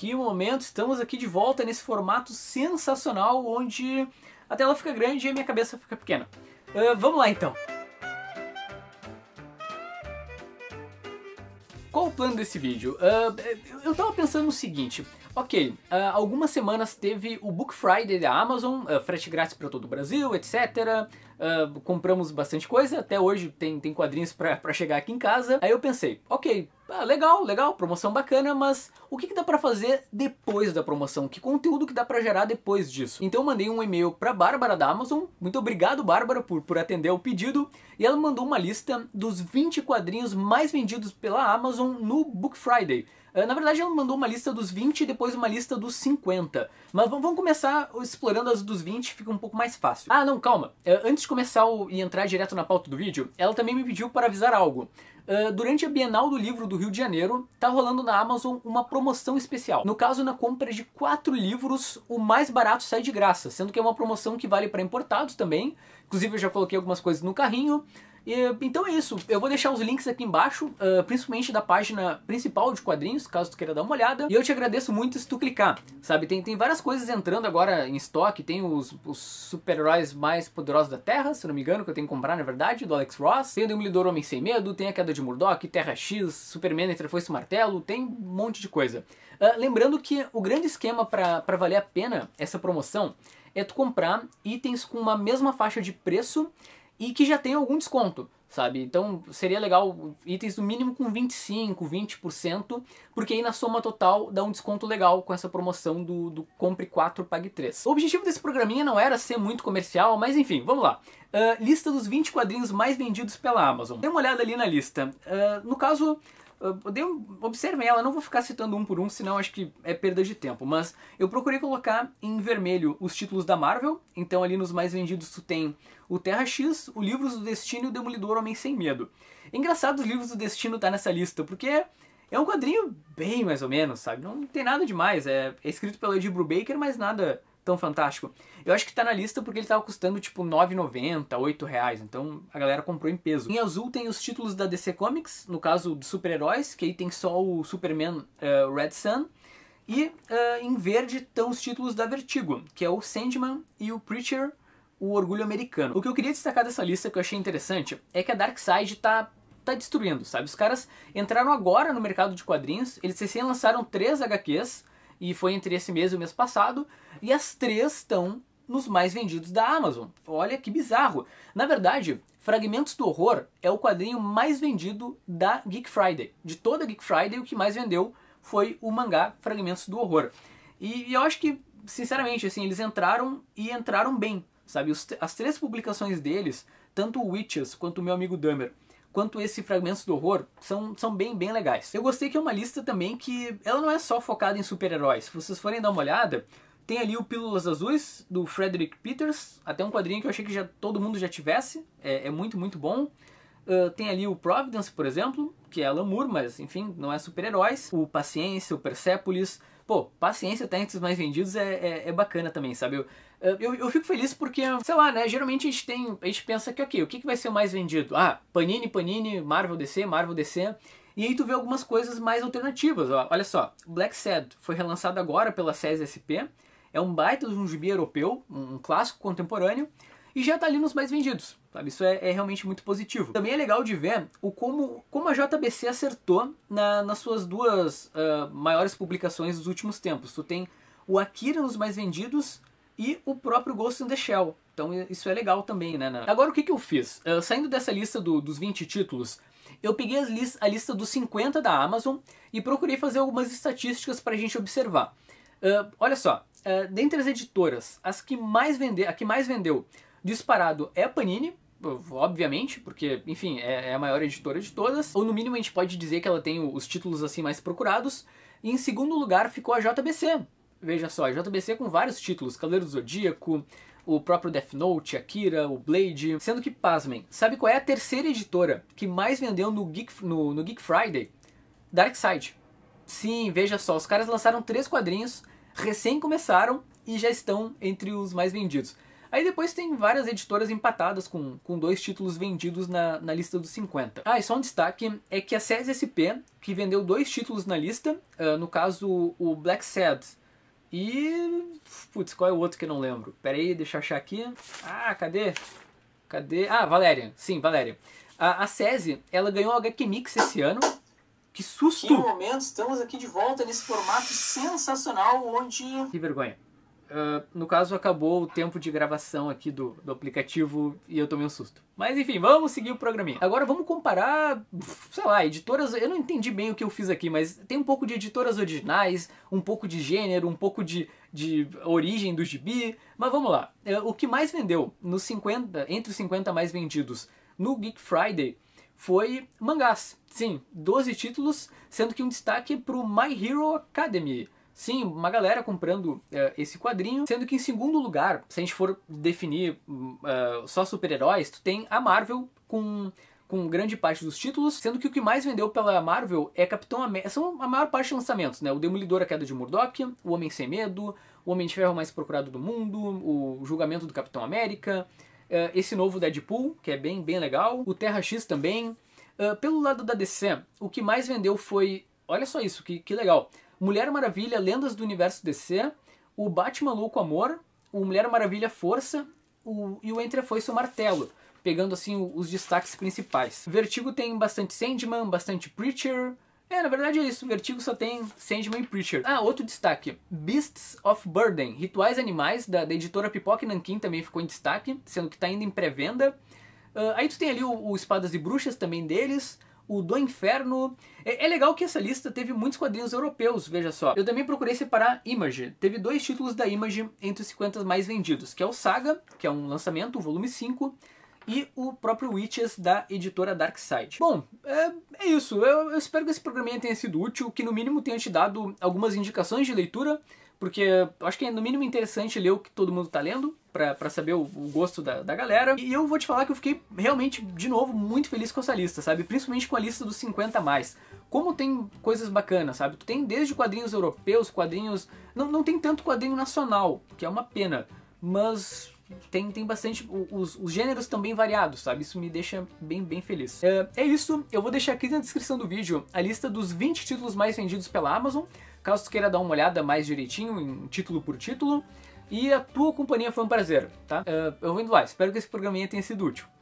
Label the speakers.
Speaker 1: Que momento, estamos aqui de volta nesse formato sensacional onde a tela fica grande e a minha cabeça fica pequena. Uh, vamos lá então. Qual o plano desse vídeo? Uh, eu tava pensando no seguinte, ok, uh, algumas semanas teve o Book Friday da Amazon, frete grátis para todo o Brasil, etc. compramos bastante coisa, até hoje tem, tem quadrinhos para chegar aqui em casa. Aí eu pensei, ok, ah, legal, legal, promoção bacana, mas o que, que dá para fazer depois da promoção? Que conteúdo que dá para gerar depois disso? Então eu mandei um e-mail para Bárbara da Amazon. Muito obrigado, Bárbara, por, por atender o pedido. E ela mandou uma lista dos 20 quadrinhos mais vendidos pela Amazon no Book Friday. Ah, na verdade, ela mandou uma lista dos 20 e depois uma lista dos 50. Mas vamos começar explorando as dos 20, fica um pouco mais fácil. Ah, não, calma. Ah, antes de começar e entrar direto na pauta do vídeo, ela também me pediu para avisar algo. Ah, durante a Bienal do Livro do Rio de Janeiro, tá rolando na Amazon uma promoção especial. No caso, na compra de quatro livros, o mais barato sai de graça, sendo que é uma promoção que vale para importados também. Inclusive, eu já coloquei algumas coisas no carrinho. E, então é isso. Eu vou deixar os links aqui embaixo, uh, principalmente da página principal de quadrinhos, caso tu queira dar uma olhada. E eu te agradeço muito se tu clicar, sabe? Tem, tem várias coisas entrando agora em estoque. Tem os, os super-heróis mais poderosos da Terra, se não me engano, que eu tenho que comprar, na verdade, do Alex Ross. Tem o Demolidor Homem Sem Medo, tem a Queda de Murdoch, Terra X, Superman entre foi Martelo, tem um monte de coisa. Uh, lembrando que o grande esquema para valer a pena essa promoção é tu comprar itens com uma mesma faixa de preço e que já tem algum desconto, sabe? Então seria legal itens no mínimo com 25, 20%, porque aí na soma total dá um desconto legal com essa promoção do, do compre 4, pague 3. O objetivo desse programinha não era ser muito comercial, mas enfim, vamos lá. Uh, lista dos 20 quadrinhos mais vendidos pela Amazon. Dê uma olhada ali na lista. Uh, no caso, uh, um, observem ela, não vou ficar citando um por um, senão acho que é perda de tempo. Mas eu procurei colocar em vermelho os títulos da Marvel. Então ali nos mais vendidos tu tem o Terra X, o Livros do Destino e o Demolidor Homem Sem Medo. É engraçado os Livros do Destino tá nessa lista, porque é um quadrinho bem mais ou menos, sabe? Não tem nada demais. É, é escrito pelo Ed Brubaker, mas nada tão fantástico. Eu acho que tá na lista porque ele tava custando tipo R$ 9,90, R$ reais, então a galera comprou em peso. Em azul tem os títulos da DC Comics, no caso de super-heróis, que aí tem só o Superman uh, Red Sun. E uh, em verde estão os títulos da Vertigo, que é o Sandman e o Preacher, o Orgulho Americano. O que eu queria destacar dessa lista que eu achei interessante é que a Darkseid tá tá destruindo, sabe? Os caras entraram agora no mercado de quadrinhos, eles recém lançaram três HQs, e foi entre esse mês e o mês passado, e as três estão nos mais vendidos da Amazon. Olha que bizarro. Na verdade, Fragmentos do Horror é o quadrinho mais vendido da Geek Friday. De toda a Geek Friday, o que mais vendeu foi o mangá Fragmentos do Horror. E, e eu acho que, sinceramente, assim, eles entraram e entraram bem, sabe? as três publicações deles, tanto o Witches quanto o Meu Amigo Dummer, quanto esses fragmentos do horror são, são bem, bem legais. Eu gostei que é uma lista também que ela não é só focada em super-heróis. Se vocês forem dar uma olhada, tem ali o Pílulas Azuis, do Frederick Peters, até um quadrinho que eu achei que já, todo mundo já tivesse, é, é muito, muito bom. Uh, tem ali o Providence, por exemplo, que é l'amour mas enfim, não é super-heróis. O Paciência, o Persepolis. Pô, Paciência até entre os mais vendidos é, é, é bacana também, sabe? Eu, ah, eu, eu fico feliz porque, sei lá, né? Geralmente a gente tem. A gente pensa que, ok, o que, que vai ser mais vendido? Ah, Panini, Panini, Marvel DC, Marvel DC. E aí tu vê algumas coisas mais alternativas. Ó. Olha só, Black Sad foi relançado agora pela SES SP. É um baita de um gibi europeu, um clássico contemporâneo, e já tá ali nos mais vendidos. Sabe? Isso é, é realmente muito positivo. Também é legal de ver o como, como a JBC acertou na, nas suas duas uh, maiores publicações dos últimos tempos. Tu tem o Akira nos mais vendidos e o próprio Ghost in the Shell. Então isso é legal também, né, né? Agora o que, que eu fiz? Uh, saindo dessa lista do, dos 20 títulos, eu peguei a lista dos 50 da Amazon e procurei fazer algumas estatísticas para a gente observar. Uh, olha só, uh, dentre as editoras, as que mais vende, a que mais vendeu disparado é a Panini, obviamente, porque, enfim, é, é a maior editora de todas. Ou no mínimo a gente pode dizer que ela tem os títulos assim mais procurados. E em segundo lugar ficou a JBC, Veja só, JBC com vários títulos, Cavaleiro do Zodíaco, o próprio Death Note, Akira, o Blade. Sendo que, pasmem, sabe qual é a terceira editora que mais vendeu no Geek, no, no Geek Friday? Darkseid. Sim, veja só, os caras lançaram três quadrinhos, recém começaram e já estão entre os mais vendidos. Aí depois tem várias editoras empatadas com, com dois títulos vendidos na, na lista dos 50. Ah, e só um destaque é que a CSSP, que vendeu dois títulos na lista, uh, no caso o Black Sad e. Putz, qual é o outro que eu não lembro? Pera aí, deixa eu achar aqui. Ah, cadê? Cadê? Ah, Valéria. Sim, Valéria. A, a SESI, ela ganhou o HQ Mix esse ano. Que susto! Que momento, estamos aqui de volta nesse formato sensacional onde. Que vergonha. Ah, no caso, acabou o tempo de gravação aqui do, do aplicativo e eu tomei um susto. Mas enfim, vamos seguir o programinha. Agora vamos comparar, sei lá, editoras. Eu não entendi bem o que eu fiz aqui, mas tem um pouco de editoras originais, um pouco de gênero, um pouco de, de origem do gibi. Mas vamos lá. É, o que mais vendeu nos 50, entre os 50 mais vendidos no Geek Friday foi mangás. Sim, 12 títulos, sendo que um destaque pro My Hero Academy Sim, uma galera comprando uh, esse quadrinho, sendo que em segundo lugar, se a gente for definir uh, só super-heróis, tu tem a Marvel com com grande parte dos títulos, sendo que o que mais vendeu pela Marvel é Capitão América. São a maior parte de lançamentos, né? O Demolidor, a queda de Murdoch, o Homem Sem Medo, o Homem de Ferro mais procurado do mundo, o Julgamento do Capitão América, uh, esse novo Deadpool, que é bem, bem legal, o Terra X também. Uh, pelo lado da DC, o que mais vendeu foi. Olha só isso, que, que legal. Mulher Maravilha, Lendas do Universo DC, o Batman Louco Amor, o Mulher Maravilha Força o, e o Entre a Foice e o Martelo, pegando assim os destaques principais. Vertigo tem bastante Sandman, bastante Preacher. É, na verdade é isso, Vertigo só tem Sandman e Preacher. Ah, outro destaque, Beasts of Burden, Rituais Animais, da, da editora Pipoca Nankin também ficou em destaque, sendo que está ainda em pré-venda. Uh, aí tu tem ali o, o Espadas e Bruxas também deles, o Do Inferno. É, é, legal que essa lista teve muitos quadrinhos europeus, veja só. Eu também procurei separar Image. Teve dois títulos da Image entre os 50 mais vendidos, que é o Saga, que é um lançamento, o volume 5, e o próprio Witches da editora Darkseid. Bom, é, é isso. Eu, eu, espero que esse programinha tenha sido útil, que no mínimo tenha te dado algumas indicações de leitura, porque acho que é no mínimo interessante ler o que todo mundo tá lendo, para saber o, o gosto da, da, galera. E eu vou te falar que eu fiquei realmente, de novo, muito feliz com essa lista, sabe? Principalmente com a lista dos 50 mais. Como tem coisas bacanas, sabe? Tu tem desde quadrinhos europeus, quadrinhos. Não, não tem tanto quadrinho nacional, que é uma pena. Mas tem, tem bastante. Os, os gêneros também variados, sabe? Isso me deixa bem, bem feliz. É, é, isso, eu vou deixar aqui na descrição do vídeo a lista dos 20 títulos mais vendidos pela Amazon, caso tu queira dar uma olhada mais direitinho, em título por título. E a tua companhia foi um prazer, tá? É, eu vou indo lá, espero que esse programinha tenha sido útil.